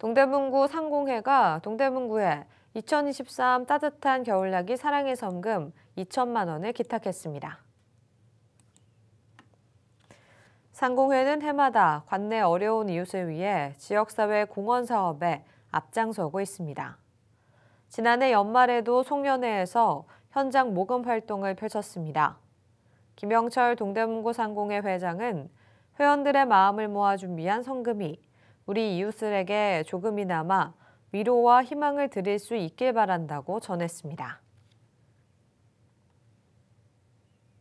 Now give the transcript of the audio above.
동대문구 상공회가 동대문구에 2023 따뜻한 겨울나기 사랑의 성금 2천만 원을 기탁했습니다. 상공회는 해마다 관내 어려운 이웃을 위해 지역사회 공헌 사업에 앞장서고 있습니다. 지난해 연말에도 송년회에서 현장 모금 활동을 펼쳤습니다. 김영철 동대문구 상공회 회장은 회원들의 마음을 모아 준비한 성금이 우리 이웃들에게 조금이나마 위로와 희망을 드릴 수 있길 바란다고 전했습니다.